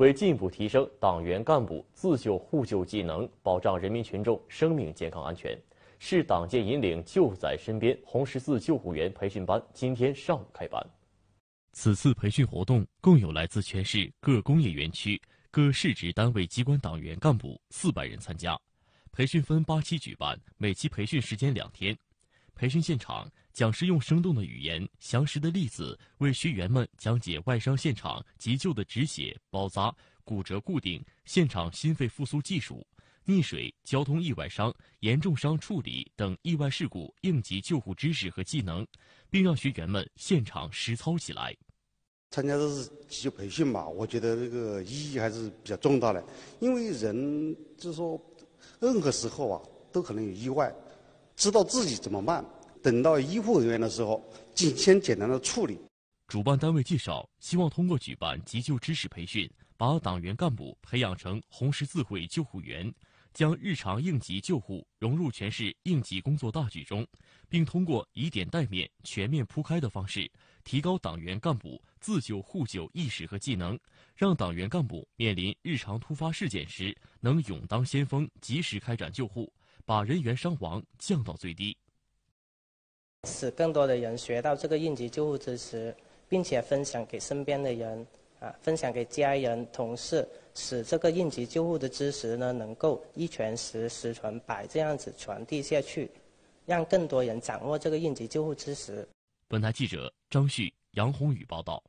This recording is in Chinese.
为进一步提升党员干部自救互救技能，保障人民群众生命健康安全，市党建引领救灾身边红十字救护员培训班今天上午开班。此次培训活动共有来自全市各工业园区、各市直单位、机关党员干部四百人参加，培训分八期举办，每期培训时间两天。培训现场，讲师用生动的语言、详实的例子，为学员们讲解外伤现场急救的止血、包扎、骨折固定、现场心肺复苏技术、溺水、交通意外伤、严重伤处理等意外事故应急救护知识和技能，并让学员们现场实操起来。参加这次急救培训嘛，我觉得这个意义还是比较重大的，因为人就是说，任何时候啊，都可能有意外。知道自己怎么办，等到医护人员的时候，就先简单的处理。主办单位介绍，希望通过举办急救知识培训，把党员干部培养成红十字会救护员，将日常应急救护融入全市应急工作大局中，并通过以点带面、全面铺开的方式，提高党员干部自救护救意识和技能，让党员干部面临日常突发事件时能勇当先锋，及时开展救护。把人员伤亡降到最低，使更多的人学到这个应急救护知识，并且分享给身边的人，啊，分享给家人、同事，使这个应急救护的知识呢，能够一传十，十传百，这样子传递下去，让更多人掌握这个应急救护知识。本台记者张旭、杨宏宇报道。